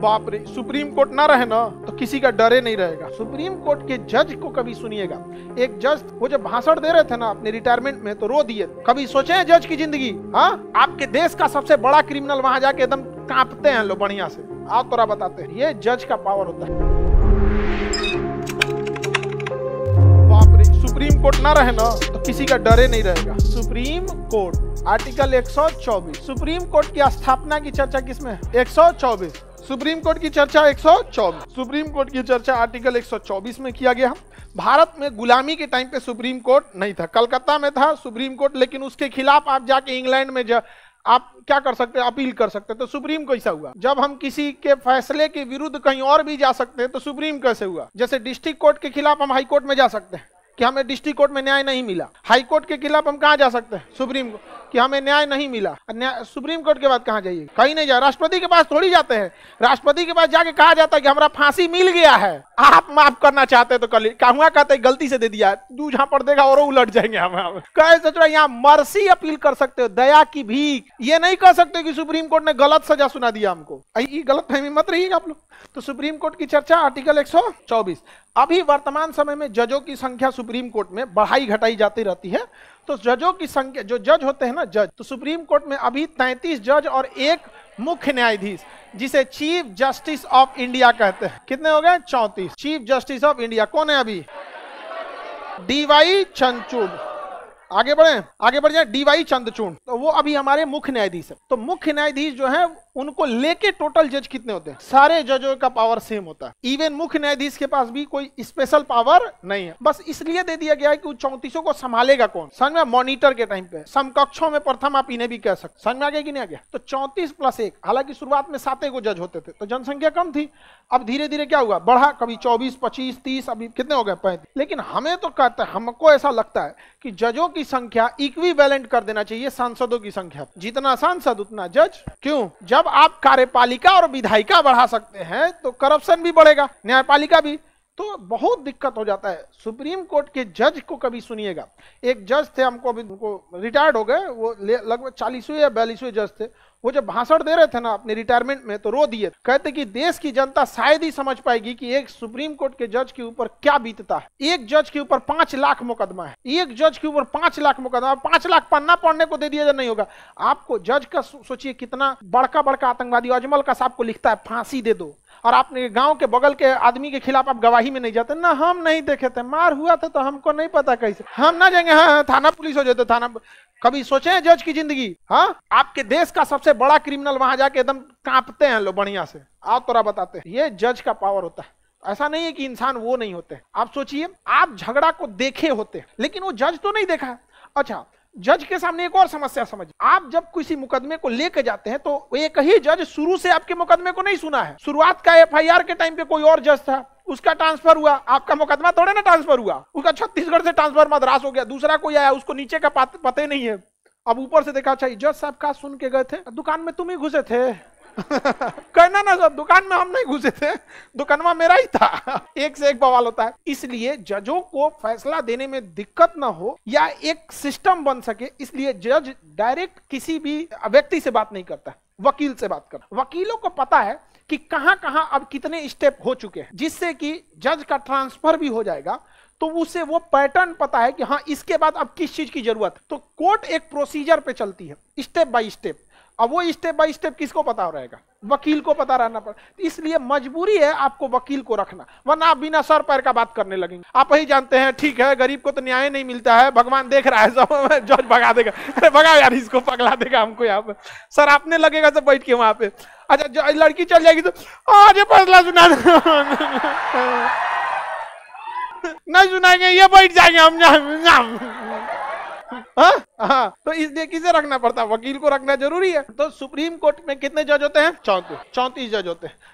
बाप रे supreme court ना रहे ना तो किसी का डरे नहीं रहेगा सुप्रीम कोर्ट के जज को कभी सुनिएगा एक जज वो जब भाषण दे रहे थे ना अपने रिटायरमेंट में तो रो दिए कभी सोचे हैं जज की जिंदगी हाँ आपके देश का सबसे बड़ा क्रिमिनल वहां जाके एकदम कांपते हैं लोग बढ़िया से आप तोरा बताते हैं ये जज का पावर होता है सुप्रीम कोर्ट ना रहे ना तो किसी का डरे नहीं रहेगा supreme court article 124 supreme court की स्थापना की चर्चा किसमें 124 सुप्रीम कोर्ट की चर्चा एक सुप्रीम कोर्ट की चर्चा आर्टिकल 124 में किया गया भारत में गुलामी के टाइम पे सुप्रीम कोर्ट नहीं था कलकत्ता में था सुप्रीम कोर्ट लेकिन उसके खिलाफ आप जाके इंग्लैंड में जा, आप क्या कर सकते हैं अपील कर सकते हैं तो सुप्रीम कैसा हुआ जब हम किसी के फैसले के विरुद्ध कहीं और भी जा सकते हैं तो सुप्रीम कैसे हुआ जैसे डिस्ट्रिक्ट कोर्ट के खिलाफ हम हाई कोर्ट में जा सकते हैं कि हमें डिस्ट्रिक्ट कोर्ट में न्याय नहीं मिला हाई कोर्ट के खिलाफ हम कहाँ जा सकते हैं सुप्रीम कोर्ट कि हमें न्याय नहीं मिला सुप्रीम कोर्ट के बाद कहाँ जाइए कहीं नहीं जा राष्ट्रपति के पास थोड़ी जाते हैं राष्ट्रपति के पास जाके कहा जाता है कि हमारा फांसी मिल गया है आप माफ करना चाहते तो कल कहुआ कहते गलती से दे दिया तू जहाँ पर देगा और उलट जाएंगे हम कहे सोच रहे यहाँ मर्सी अपील कर सकते हो दया की भीख ये नहीं कह सकते कि सुप्रीम कोर्ट ने गलत सजा सुना दिया हमको ये गलत फहमी मत रहिएगा आप लोग तो सुप्रीम कोर्ट की चर्चा आर्टिकल एक अभी वर्तमान समय में जजों की संख्या सुप्रीम कोर्ट में बढ़ाई घटाई जाती रहती है तो जजों की संख्या जो जज होते हैं ना जज तो सुप्रीम कोर्ट में अभी तैतीस जज और एक मुख्य न्यायाधीश जिसे चीफ जस्टिस ऑफ इंडिया कहते हैं कितने हो गए चौंतीस चीफ जस्टिस ऑफ इंडिया कौन है अभी डीवाई चंचूड़ आगे बढ़े आगे बढ़ जाए डीवाई चंद्रचूड़ तो वो अभी हमारे मुख्य न्यायाधीश है तो मुख्य न्यायाधीश जो है उनको लेके टोटल जज कितने होते हैं सारे जजों का पावर सेम होता है इवन मुख्य न्यायाधीश के पास भी कोई स्पेशल पावर नहीं है बस इसलिए दे दिया गया है कि उन चौंतीसों को संभालेगा कौन समझ में मॉनिटर के टाइम पे समकक्षों में प्रथम आप इन्हें भी कह सकते समझ में आ गया कि नहीं आ गया तो चौंतीस प्लस एक हालांकि शुरुआत में साते को जज होते थे तो जनसंख्या कम थी अब धीरे धीरे क्या हुआ बढ़ा कभी चौबीस पच्चीस तीस अभी कितने हो गए पैंतीस लेकिन हमें तो कहते हैं हमको ऐसा लगता है कि जजों की की संख्या इक्वी कर देना चाहिए सांसदों की संख्या जितना सांसद उतना जज क्यों जब आप कार्यपालिका और विधायिका बढ़ा सकते हैं तो करप्शन भी बढ़ेगा न्यायपालिका भी तो बहुत दिक्कत हो जाता है सुप्रीम कोर्ट के जज को कभी सुनिएगा एक जज थे हमको अभी उनको रिटायर्ड हो गए वो लगभग चालीसवें या बयालीसवें जज थे वो जब भाषण दे रहे थे ना अपने रिटायरमेंट में तो रो दिए कहते कि देश की जनता शायद ही समझ पाएगी कि एक सुप्रीम कोर्ट के जज के ऊपर क्या बीतता है एक जज के ऊपर पांच लाख मुकदमा है एक जज के ऊपर पांच लाख मुकदमा पांच लाख पन्ना पढ़ने को दे दिया जाए नहीं होगा आपको जज का सोचिए कितना बड़का बड़का आतंकवादी अजमल का साहब को लिखता है फांसी दे दो और आपने गांव के बगल के आदमी के खिलाफ आप गवाही में नहीं जाते ना हम नहीं देखे थे मार हुआ था तो हमको नहीं पता कैसे हम ना जाएंगे हाँ, हाँ थाना पुलिस हो जाते तो थाना कभी सोचे हैं जज की जिंदगी हाँ आपके देश का सबसे बड़ा क्रिमिनल वहां जाके एकदम कांपते हैं लोग बढ़िया से आओ तोरा बताते हैं ये जज का पावर होता है ऐसा नहीं है कि इंसान वो नहीं होते आप सोचिए आप झगड़ा को देखे होते लेकिन वो जज तो नहीं देखा अच्छा जज के सामने एक और समस्या समझ आप जब किसी मुकदमे को लेकर जाते हैं तो एक ही जज शुरू से आपके मुकदमे को नहीं सुना है शुरुआत का एफआईआर के टाइम पे कोई और जज था उसका ट्रांसफर हुआ आपका मुकदमा थोड़े ना ट्रांसफर हुआ उसका छत्तीसगढ़ से ट्रांसफर मद्रास हो गया दूसरा कोई आया उसको नीचे का पते नहीं है अब ऊपर से देखा अच्छा जज साहब का सुन के गए थे दुकान में तुम ही घुसे थे कहना ना सर दुकान में हम नहीं घुसे थे दुकानवा मेरा ही था एक से एक बवाल होता है इसलिए जजों को फैसला देने में दिक्कत ना हो या एक सिस्टम बन सके इसलिए जज डायरेक्ट किसी भी व्यक्ति से बात नहीं करता वकील से बात कर वकीलों को पता है कि कहां कहां अब कितने स्टेप हो चुके हैं जिससे कि जज का ट्रांसफर भी हो जाएगा तो उसे वो पैटर्न पता है कि हाँ इसके बाद अब किस चीज की जरूरत है तो कोर्ट एक प्रोसीजर पे चलती है स्टेप बाय स्टेप अब वो स्टेप बाय स्टेप किसको पता रहेगा वकील को पता रहना पड़ता तो इसलिए मजबूरी है आपको वकील को रखना वरना आप बिना सर पैर का बात करने लगेंगे आप ही जानते हैं ठीक है गरीब को तो न्याय नहीं मिलता है भगवान देख रहा है सब जज भगा देगा अरे भगा यार इसको पगला देगा हमको यहाँ पे सर आपने लगेगा सब बैठ के वहां पे अच्छा लड़की चल जाएगी तो आज फैसला सुना नहीं सुनाएंगे ये बैठ जाएंगे हम हाँ, हाँ तो इसलिए किसे रखना पड़ता वकील को रखना जरूरी है तो सुप्रीम कोर्ट में कितने जज होते हैं चौंतीस चौंतीस जज होते हैं